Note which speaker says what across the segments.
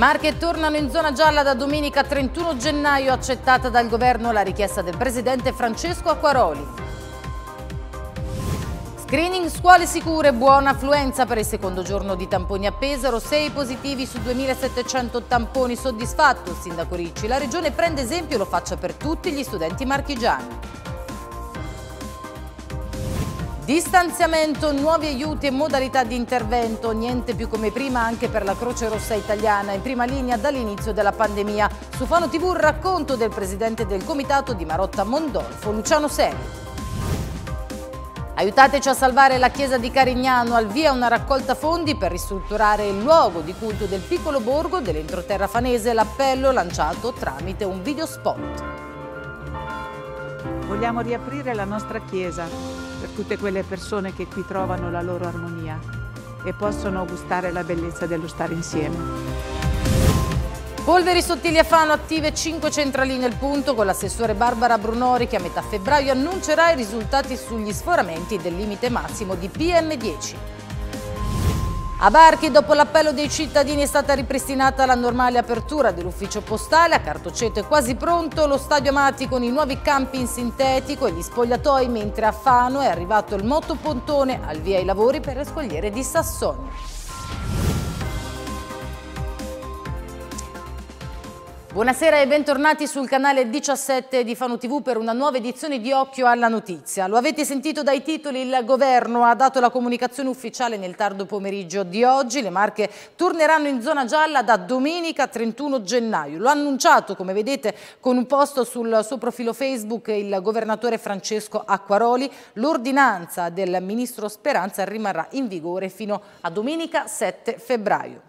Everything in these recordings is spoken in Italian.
Speaker 1: Marche tornano in zona gialla da domenica 31 gennaio, accettata dal governo la richiesta del presidente Francesco Acquaroli. Screening scuole sicure, buona affluenza per il secondo giorno di tamponi a Pesaro, 6 positivi su 2700 tamponi soddisfatto, Sindaco Ricci. La regione prende esempio e lo faccia per tutti gli studenti marchigiani. Distanziamento, nuovi aiuti e modalità di intervento, niente più come prima anche per la Croce Rossa Italiana, in prima linea dall'inizio della pandemia. Su Fano TV un racconto del presidente del comitato di Marotta Mondolfo, Luciano Seri. Aiutateci a salvare la chiesa di Carignano, al via una raccolta fondi per ristrutturare il luogo di culto del piccolo borgo dell'entroterra fanese, l'appello lanciato tramite un video spot. Vogliamo riaprire la nostra chiesa per tutte
Speaker 2: quelle persone che qui trovano la loro armonia e possono gustare la bellezza dello stare
Speaker 1: insieme. Polveri sottili a Fano attive 5 centrali nel punto con l'assessore Barbara Brunori che a metà febbraio annuncerà i risultati sugli sforamenti del limite massimo di PM10. A Barchi, dopo l'appello dei cittadini, è stata ripristinata la normale apertura dell'ufficio postale. A Cartoceto è quasi pronto lo stadio Amati con i nuovi campi in sintetico e gli spogliatoi, mentre a Fano è arrivato il motopontone al via i lavori per le scogliere di Sassonia. Buonasera e bentornati sul canale 17 di Fano TV per una nuova edizione di Occhio alla Notizia. Lo avete sentito dai titoli, il governo ha dato la comunicazione ufficiale nel tardo pomeriggio di oggi, le Marche torneranno in zona gialla da domenica 31 gennaio. Lo ha annunciato, come vedete, con un post sul suo profilo Facebook il governatore Francesco Acquaroli. L'ordinanza del ministro Speranza rimarrà in vigore fino a domenica 7 febbraio.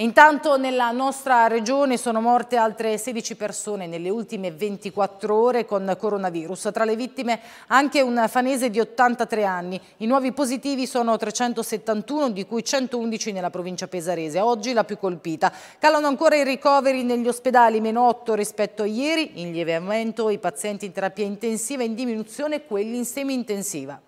Speaker 1: Intanto nella nostra regione sono morte altre 16 persone nelle ultime 24 ore con coronavirus. Tra le vittime anche un fanese di 83 anni. I nuovi positivi sono 371, di cui 111 nella provincia pesarese, oggi la più colpita. Calano ancora i ricoveri negli ospedali, meno 8 rispetto a ieri, in lieve aumento i pazienti in terapia intensiva, in diminuzione quelli in semi-intensiva.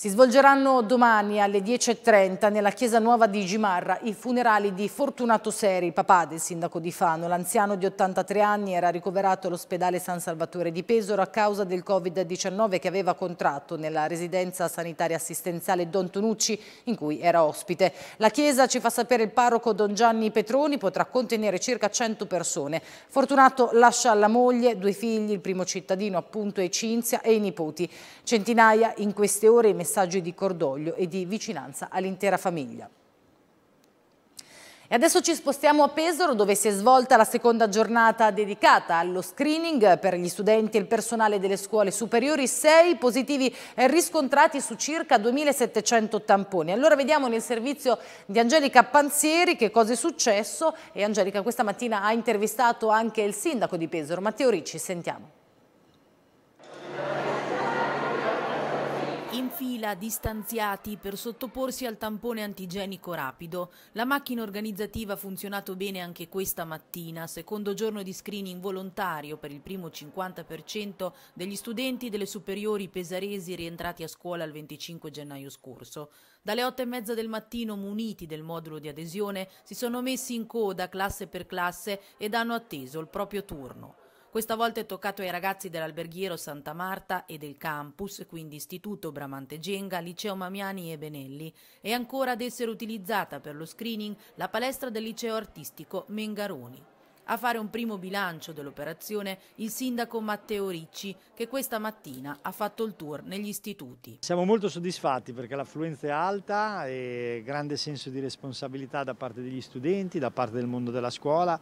Speaker 1: Si svolgeranno domani alle 10.30 nella chiesa nuova di Gimarra i funerali di Fortunato Seri, papà del sindaco di Fano. L'anziano di 83 anni era ricoverato all'ospedale San Salvatore di Pesaro a causa del Covid-19 che aveva contratto nella residenza sanitaria assistenziale Don Tonucci in cui era ospite. La chiesa, ci fa sapere il parroco Don Gianni Petroni, potrà contenere circa 100 persone. Fortunato lascia la moglie, due figli, il primo cittadino appunto e Cinzia e i nipoti. Centinaia in queste ore i messaggi messaggi di cordoglio e di vicinanza all'intera famiglia. E adesso ci spostiamo a Pesaro dove si è svolta la seconda giornata dedicata allo screening per gli studenti e il personale delle scuole superiori. Sei positivi riscontrati su circa 2.700 tamponi. Allora vediamo nel servizio di Angelica Panzieri che cosa è successo e Angelica questa mattina ha intervistato anche il sindaco di Pesaro, Matteo Ricci, sentiamo
Speaker 3: fila, distanziati, per sottoporsi al tampone antigenico rapido. La macchina organizzativa ha funzionato bene anche questa mattina, secondo giorno di screening volontario per il primo 50% degli studenti delle superiori pesaresi rientrati a scuola il 25 gennaio scorso. Dalle 8 e mezza del mattino, muniti del modulo di adesione, si sono messi in coda classe per classe ed hanno atteso il proprio turno. Questa volta è toccato ai ragazzi dell'alberghiero Santa Marta e del campus, quindi Istituto Bramante Genga, Liceo Mamiani e Benelli, e ancora ad essere utilizzata per lo screening la palestra del liceo artistico Mengaroni. A fare un primo bilancio dell'operazione il sindaco Matteo Ricci che questa mattina ha fatto il tour negli istituti.
Speaker 4: Siamo molto soddisfatti perché l'affluenza è alta e grande senso di responsabilità da parte degli studenti, da parte del mondo della scuola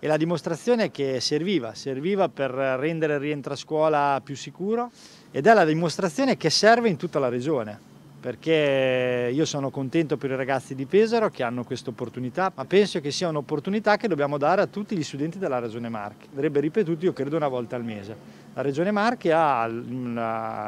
Speaker 4: e la dimostrazione è che serviva, serviva per rendere il rientro a scuola più sicuro ed è la dimostrazione che serve in tutta la regione perché io sono contento per i ragazzi di Pesaro che hanno questa opportunità, ma penso che sia un'opportunità che dobbiamo dare a tutti gli studenti della Regione Marche. Andrebbe ripetuto, io credo, una volta al mese. La Regione Marche ha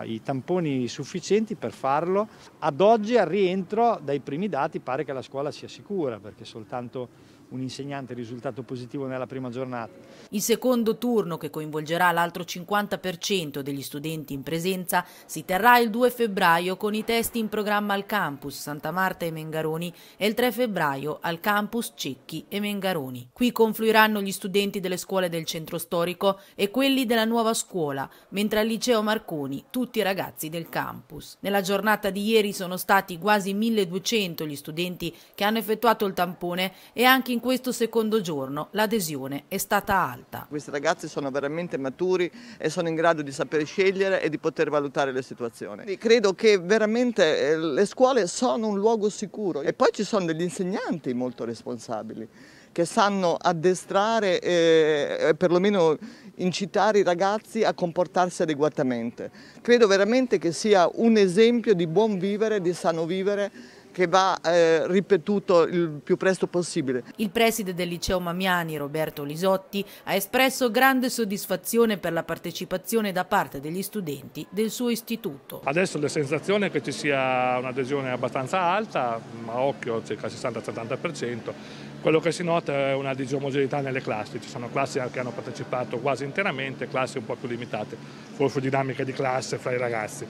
Speaker 4: i tamponi sufficienti per farlo. Ad oggi, al rientro, dai
Speaker 3: primi dati, pare che la scuola sia sicura, perché soltanto un insegnante risultato positivo nella prima giornata. Il secondo turno, che coinvolgerà l'altro 50% degli studenti in presenza, si terrà il 2 febbraio con i test in programma al campus Santa Marta e Mengaroni e il 3 febbraio al campus Cecchi e Mengaroni. Qui confluiranno gli studenti delle scuole del centro storico e quelli della nuova scuola, mentre al liceo Marconi tutti i ragazzi del campus. Nella giornata di ieri sono stati quasi 1200 gli studenti che hanno effettuato il tampone e anche in in questo secondo giorno l'adesione è stata alta.
Speaker 2: Questi ragazzi sono veramente maturi e sono in grado di sapere scegliere e di poter valutare le situazioni. Credo che veramente eh, le scuole sono un luogo sicuro e poi ci sono degli insegnanti molto responsabili che sanno addestrare eh, e perlomeno incitare i ragazzi a comportarsi adeguatamente. Credo veramente che sia un esempio di buon vivere, di sano vivere che va eh, ripetuto il più presto possibile.
Speaker 3: Il preside del liceo Mamiani, Roberto Lisotti, ha espresso grande soddisfazione per la partecipazione da parte degli studenti del suo istituto.
Speaker 4: Adesso la sensazione è che ci sia un'adesione abbastanza alta, ma occhio circa il 60-70%, quello che si nota è una disomogeneità nelle classi, ci sono classi che hanno partecipato quasi interamente, classi un po' più limitate, forse dinamiche di classe fra i ragazzi.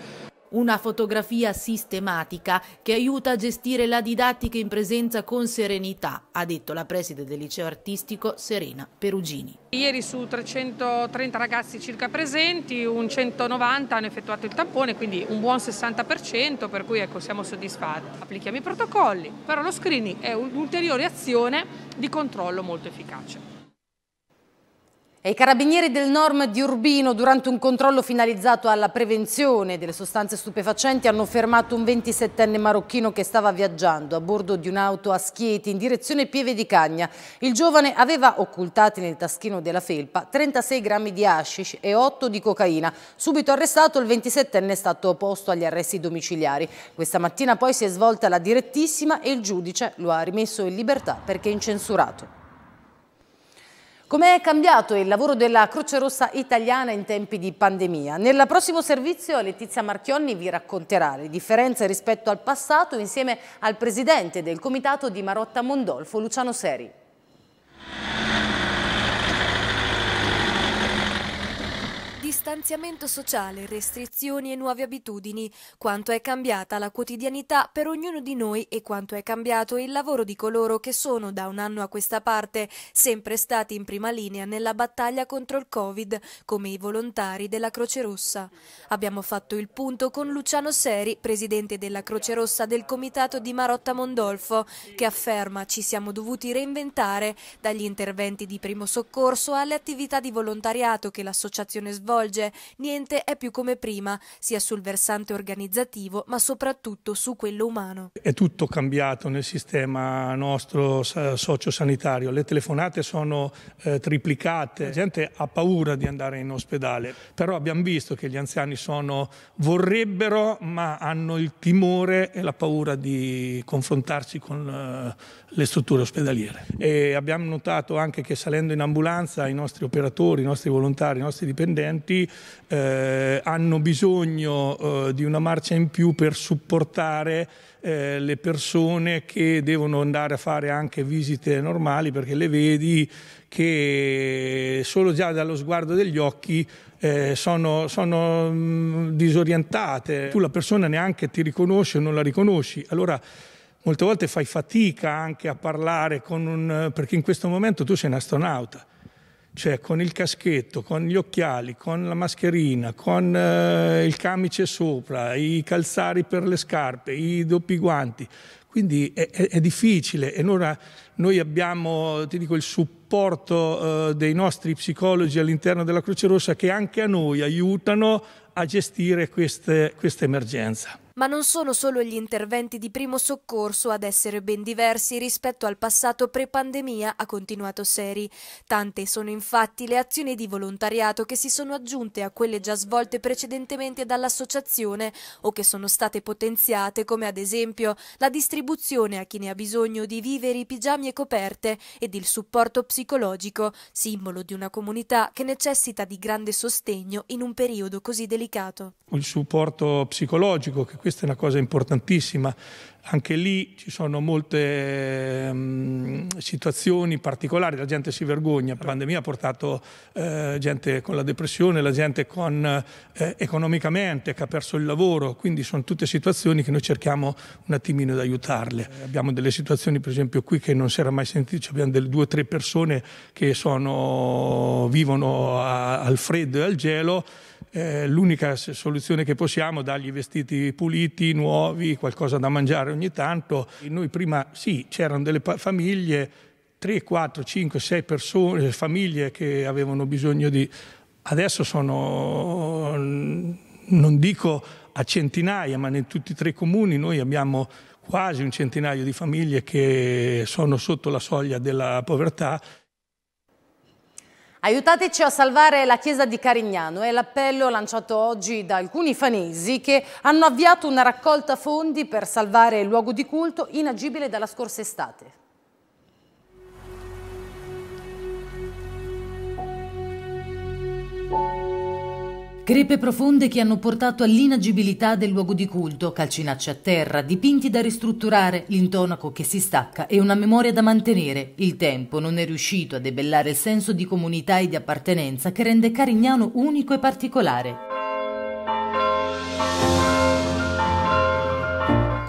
Speaker 3: Una fotografia sistematica che aiuta a gestire la didattica in presenza con serenità, ha detto la preside del liceo artistico Serena Perugini.
Speaker 1: Ieri su 330 ragazzi circa presenti, un 190
Speaker 2: hanno effettuato il tampone, quindi un buon 60%, per cui ecco, siamo soddisfatti. Applichiamo i protocolli, però lo screening è un'ulteriore azione di controllo molto efficace.
Speaker 1: E I carabinieri del Norm di Urbino, durante un controllo finalizzato alla prevenzione delle sostanze stupefacenti, hanno fermato un 27enne marocchino che stava viaggiando a bordo di un'auto a Schieti in direzione Pieve di Cagna. Il giovane aveva occultati nel taschino della felpa 36 grammi di hashish e 8 di cocaina. Subito arrestato, il 27enne è stato posto agli arresti domiciliari. Questa mattina poi si è svolta la direttissima e il giudice lo ha rimesso in libertà perché incensurato. Com'è cambiato il lavoro della Croce Rossa italiana in tempi di pandemia? Nel prossimo servizio Letizia Marchionni vi racconterà le differenze rispetto al passato insieme al presidente del comitato di Marotta Mondolfo, Luciano Seri.
Speaker 5: distanziamento sociale, restrizioni e nuove abitudini, quanto è cambiata la quotidianità per ognuno di noi e quanto è cambiato il lavoro di coloro che sono da un anno a questa parte sempre stati in prima linea nella battaglia contro il Covid, come i volontari della Croce Rossa. Abbiamo fatto il punto con Luciano Seri, presidente della Croce Rossa del Comitato di Marotta Mondolfo, che afferma ci siamo dovuti reinventare dagli interventi di primo soccorso alle attività di volontariato che l'associazione svolge sconfigge, niente è più come prima, sia sul versante organizzativo ma soprattutto su quello umano.
Speaker 4: È tutto cambiato nel sistema nostro sociosanitario, le telefonate sono eh, triplicate, la gente ha paura di andare in ospedale, però abbiamo visto che gli anziani sono, vorrebbero ma hanno il timore e la paura di confrontarsi con eh, le strutture ospedaliere. E abbiamo notato anche che salendo in ambulanza i nostri operatori, i nostri volontari, i nostri dipendenti eh, hanno bisogno eh, di una marcia in più per supportare eh, le persone che devono andare a fare anche visite normali perché le vedi che solo già dallo sguardo degli occhi eh, sono, sono mm, disorientate. Tu la persona neanche ti riconosce o non la riconosci. Allora molte volte fai fatica anche a parlare con un... perché in questo momento tu sei un astronauta cioè con il caschetto, con gli occhiali, con la mascherina, con eh, il camice sopra, i calzari per le scarpe, i doppi guanti. Quindi è, è, è difficile e allora noi abbiamo, ti dico, il supporto eh, dei nostri psicologi all'interno della Croce Rossa che anche a noi aiutano a gestire queste, questa emergenza.
Speaker 5: Ma non sono solo gli interventi di primo soccorso ad essere ben diversi rispetto al passato pre-pandemia, ha continuato Seri. Tante sono infatti le azioni di volontariato che si sono aggiunte a quelle già svolte precedentemente dall'associazione o che sono state potenziate, come ad esempio la distribuzione a chi ne ha bisogno di viveri, pigiami e coperte ed il supporto psicologico, simbolo di una comunità che necessita di grande sostegno in un periodo così delicato.
Speaker 4: Il supporto psicologico che questa è una cosa importantissima. Anche lì ci sono molte mh, ehm, situazioni particolari, la gente si vergogna, la pandemia ha portato eh, gente con la depressione, la gente con, eh, economicamente che ha perso il lavoro, quindi sono tutte situazioni che noi cerchiamo un attimino di aiutarle. Abbiamo delle situazioni per esempio qui che non si era mai sentito, abbiamo delle due o tre persone che sono, vivono a, al freddo e al gelo eh, l'unica soluzione che possiamo è dargli vestiti puliti, nuovi, qualcosa da mangiare ogni tanto. Noi prima sì, c'erano delle famiglie, 3, 4, 5, 6 persone, famiglie che avevano bisogno di... Adesso sono, non dico a centinaia, ma in tutti e tre i comuni noi abbiamo quasi un centinaio di famiglie che sono sotto la soglia della povertà.
Speaker 1: Aiutateci a salvare la chiesa di Carignano è l'appello lanciato oggi da alcuni fanesi che hanno avviato una raccolta fondi per salvare il luogo di culto inagibile dalla scorsa estate. Thank you. Crepe profonde che hanno portato all'inagibilità del luogo di culto, calcinacci a terra, dipinti da ristrutturare, l'intonaco che si stacca e una memoria da mantenere. Il tempo non è riuscito a debellare il senso di comunità e di appartenenza che rende Carignano unico e particolare.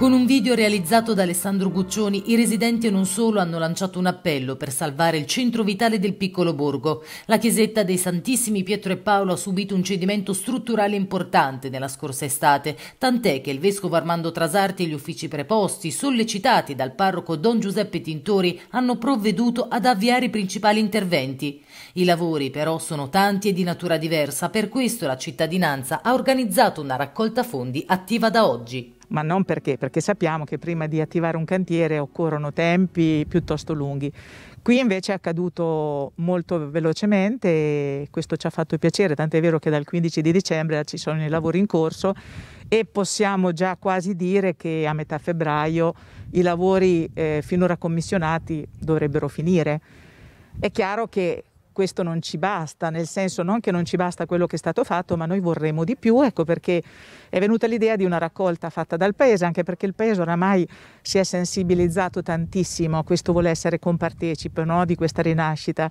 Speaker 1: Con un video realizzato da Alessandro Guccioni, i residenti e non solo hanno lanciato un appello per salvare il centro vitale del piccolo borgo. La chiesetta dei Santissimi Pietro e Paolo ha subito un cedimento strutturale importante nella scorsa estate, tant'è che il vescovo Armando Trasarti e gli uffici preposti, sollecitati dal parroco Don Giuseppe Tintori, hanno provveduto ad avviare i principali interventi. I lavori però sono tanti e di natura diversa, per questo la cittadinanza ha organizzato una raccolta fondi attiva da oggi ma non perché, perché sappiamo che prima di attivare un
Speaker 2: cantiere occorrono tempi piuttosto lunghi. Qui invece è accaduto molto velocemente e questo ci ha fatto piacere, tant'è vero che dal 15 di dicembre ci sono i lavori in corso e possiamo già quasi dire che a metà febbraio i lavori eh, finora commissionati dovrebbero finire. È chiaro che questo non ci basta, nel senso non che non ci basta quello che è stato fatto, ma noi vorremmo di più, ecco perché è venuta l'idea di una raccolta fatta dal Paese, anche perché il Paese oramai si è sensibilizzato tantissimo, questo vuole essere compartecipe no, di questa rinascita.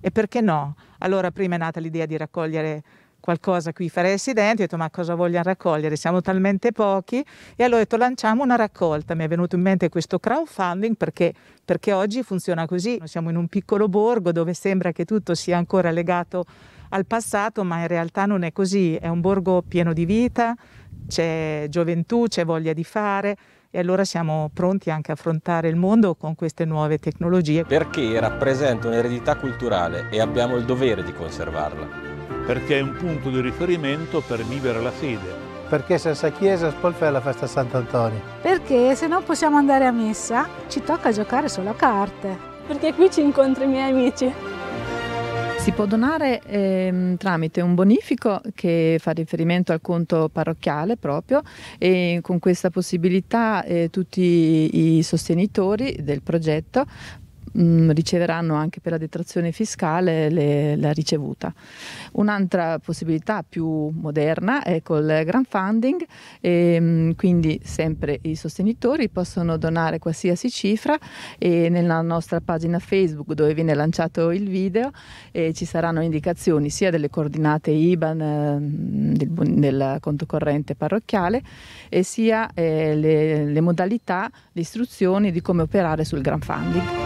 Speaker 2: E perché no? Allora prima è nata l'idea di raccogliere qualcosa qui fra i residenti, ho detto ma cosa vogliamo raccogliere? Siamo talmente pochi e allora ho detto lanciamo una raccolta, mi è venuto in mente questo crowdfunding perché, perché oggi funziona così, siamo in un piccolo borgo dove sembra che tutto sia ancora legato al passato ma in realtà non è così, è un borgo pieno di vita, c'è gioventù, c'è voglia di fare, e allora siamo pronti anche a affrontare il mondo con queste nuove tecnologie.
Speaker 4: Perché rappresenta un'eredità culturale e abbiamo il dovere di conservarla perché è un punto di riferimento per vivere la fede. Perché senza chiesa Spolfa è la festa Sant'Antonio?
Speaker 3: Perché se non possiamo andare a messa, ci tocca giocare solo a carte. Perché qui ci incontro i miei amici.
Speaker 2: Si può donare eh, tramite un bonifico che fa riferimento al conto parrocchiale proprio e con questa possibilità eh, tutti i sostenitori del progetto mh, mm, riceveranno anche per la detrazione fiscale le, la ricevuta. Un'altra possibilità più moderna è col grant funding, e, ehm, mh, quindi sempre i sostenitori possono donare qualsiasi cifra e nella nostra pagina Facebook dove viene lanciato il video eh, ci saranno indicazioni sia delle coordinate IBAN eh, del, del, conto corrente parrocchiale sia eh, le, le modalità, le istruzioni di come operare sul grant funding.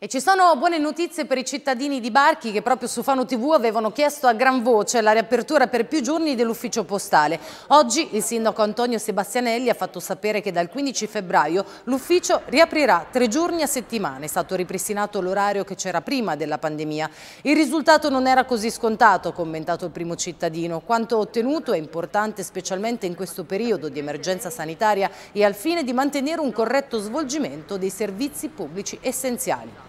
Speaker 1: E ci sono buone notizie per i cittadini di Barchi che proprio su Fano TV avevano chiesto a gran voce la riapertura per più giorni dell'ufficio postale. Oggi il sindaco Antonio Sebastianelli ha fatto sapere che dal 15 febbraio l'ufficio riaprirà tre giorni a settimana. È stato ripristinato l'orario che c'era prima della pandemia. Il risultato non era così scontato, ha commentato il primo cittadino. Quanto ottenuto è importante specialmente in questo periodo di emergenza sanitaria e al fine di mantenere un corretto svolgimento dei servizi pubblici essenziali.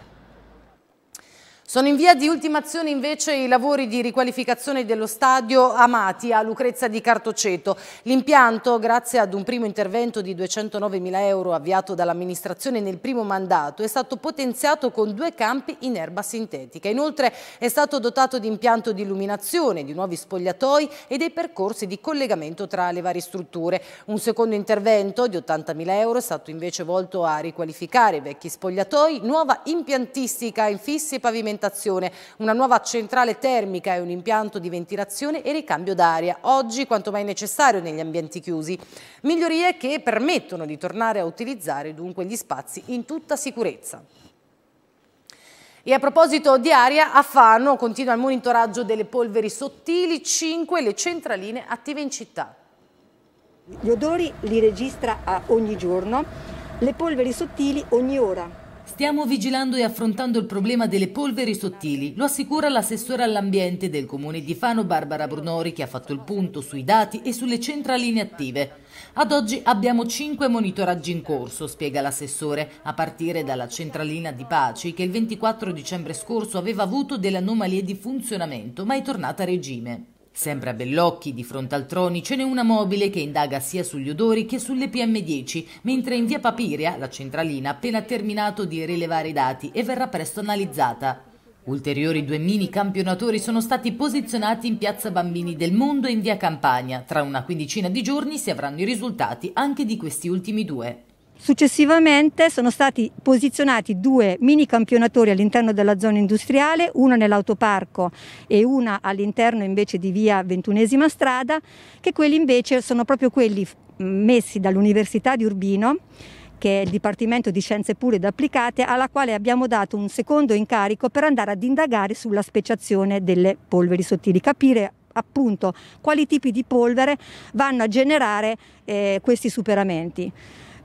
Speaker 1: Sono in via di ultimazione invece i lavori di riqualificazione dello stadio Amati a Lucrezia di Cartoceto. L'impianto, grazie ad un primo intervento di 209 mila euro avviato dall'amministrazione nel primo mandato, è stato potenziato con due campi in erba sintetica. Inoltre è stato dotato di impianto di illuminazione, di nuovi spogliatoi e dei percorsi di collegamento tra le varie strutture. Un secondo intervento di 80 mila euro è stato invece volto a riqualificare vecchi spogliatoi, nuova impiantistica in fissi e pavimentazione alimentazione, una nuova centrale termica e un impianto di ventilazione e ricambio d'aria, oggi quanto mai necessario negli ambienti chiusi. Migliorie che permettono di tornare a utilizzare dunque gli spazi in tutta sicurezza. E a proposito di aria, a Fano continua il monitoraggio delle polveri sottili, 5 le centraline attive in città. Gli odori
Speaker 6: li registra ogni giorno, le polveri sottili ogni ora,
Speaker 1: Stiamo vigilando e affrontando il problema delle polveri sottili, lo assicura l'assessore all'ambiente del comune di Fano Barbara Brunori che ha fatto il punto sui dati e sulle centraline attive. Ad oggi abbiamo cinque monitoraggi in corso, spiega l'assessore, a partire dalla centralina di Paci che il 24 dicembre scorso aveva avuto delle anomalie di funzionamento ma è tornata a regime. Sempre a Bellocchi, di fronte al Troni, ce n'è una mobile che indaga sia sugli odori che sulle PM10, mentre in via Papiria, la centralina, ha appena terminato di rilevare i dati e verrà presto analizzata. Ulteriori due mini campionatori sono stati posizionati in Piazza Bambini del Mondo e in Via Campania. Tra una quindicina di giorni si avranno i risultati anche di questi ultimi due.
Speaker 6: Successivamente sono stati posizionati due mini campionatori all'interno della zona industriale, uno nell'autoparco e una all'interno invece di via Ventunesima Strada, che quelli invece sono proprio quelli mm, messi dall'Università di Urbino che è il Dipartimento di Scienze Pure ed Applicate, alla quale abbiamo dato un secondo incarico per andare ad indagare sulla speciazione delle polveri sottili, capire appunto quali tipi di polvere vanno a generare eh, questi superamenti.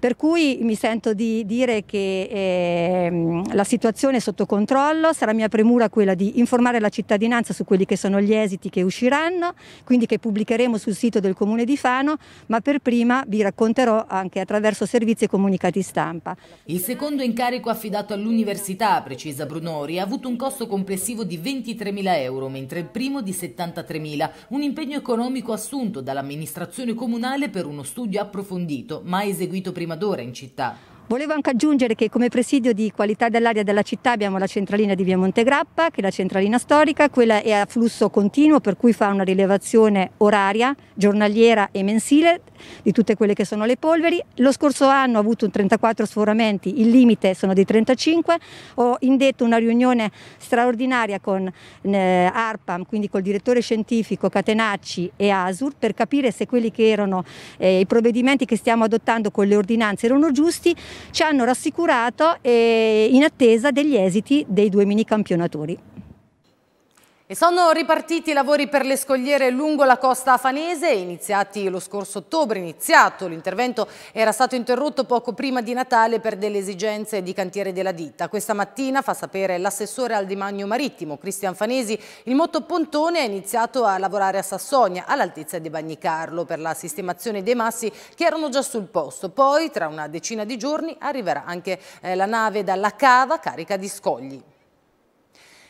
Speaker 6: Per cui mi sento di dire che eh, la situazione è sotto controllo, sarà mia premura quella di informare la cittadinanza su quelli che sono gli esiti che usciranno, quindi che pubblicheremo sul sito del Comune di Fano, ma per prima vi racconterò anche attraverso servizi e comunicati stampa.
Speaker 1: Il secondo incarico affidato all'università, precisa Brunori, ha avuto un costo complessivo di 23.000 euro, mentre il primo di 73.000, un impegno economico assunto dall'amministrazione comunale per uno studio approfondito, mai eseguito prima Madura in città.
Speaker 6: Volevo anche aggiungere che come presidio di qualità dell'aria della città abbiamo la centralina di via Montegrappa, che è la centralina storica, quella è a flusso continuo per cui fa una rilevazione oraria, giornaliera e mensile di tutte quelle che sono le polveri. Lo scorso anno ho avuto un 34 sforamenti, il limite sono di 35, ho indetto una riunione straordinaria con eh, ARPAM, quindi col direttore scientifico Catenacci e ASUR per capire se quelli che erano eh, i provvedimenti che stiamo adottando con le ordinanze erano giusti ci hanno rassicurato eh, in attesa degli esiti dei due mini campionatori.
Speaker 1: E sono ripartiti i lavori per le scogliere lungo la costa afanese, iniziati lo scorso ottobre, iniziato, l'intervento era stato interrotto poco prima di Natale per delle esigenze di cantiere della ditta. Questa mattina, fa sapere l'assessore al dimagno marittimo, Cristian Fanesi, il motto Pontone ha iniziato a lavorare a Sassonia, all'altezza di Bagnicarlo, per la sistemazione dei massi che erano già sul posto. Poi, tra una decina di giorni, arriverà anche eh, la nave dalla cava carica di scogli.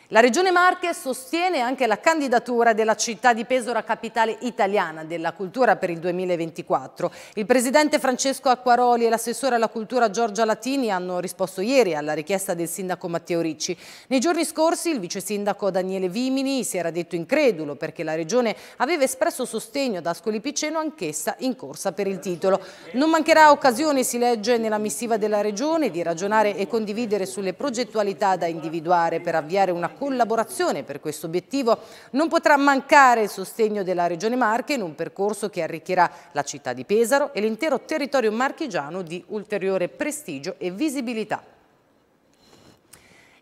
Speaker 1: La Regione Marche sostiene anche la candidatura della città di Pesora capitale italiana della cultura per il 2024. Il presidente Francesco Acquaroli e l'assessore alla cultura Giorgia Latini hanno risposto ieri alla richiesta del sindaco Matteo Ricci. Nei giorni scorsi il vice sindaco Daniele Vimini si era detto incredulo perché la Regione aveva espresso sostegno ad Ascoli Piceno anch'essa in corsa per il titolo. Non mancherà occasione, si legge nella missiva della Regione, di ragionare e condividere sulle progettualità da individuare per avviare una collaborazione per questo obiettivo non potrà mancare il sostegno della Regione Marche in un percorso che arricchirà la città di Pesaro e l'intero territorio marchigiano di ulteriore prestigio e visibilità.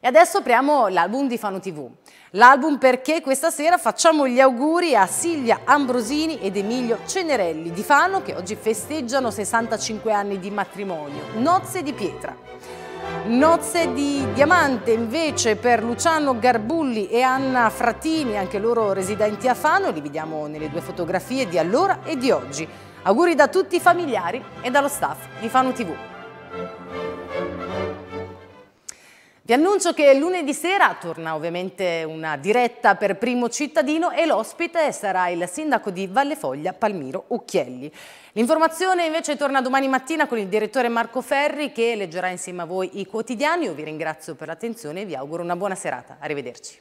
Speaker 1: E adesso apriamo l'album di Fano TV. L'album perché questa sera facciamo gli auguri a Silvia Ambrosini ed Emilio Cenerelli di Fano che oggi festeggiano 65 anni di matrimonio, nozze di pietra. Nozze di diamante invece per Luciano Garbulli e Anna Fratini, anche loro residenti a Fano, li vediamo nelle due fotografie di allora e di oggi. Auguri da tutti i familiari e dallo staff di Fano TV. Vi annuncio che lunedì sera torna ovviamente una diretta per primo cittadino e l'ospite sarà il sindaco di Vallefoglia Palmiro Ucchielli. L'informazione invece torna domani mattina con il direttore Marco Ferri che leggerà insieme a voi i quotidiani. Io vi ringrazio per l'attenzione e vi auguro una buona serata. Arrivederci.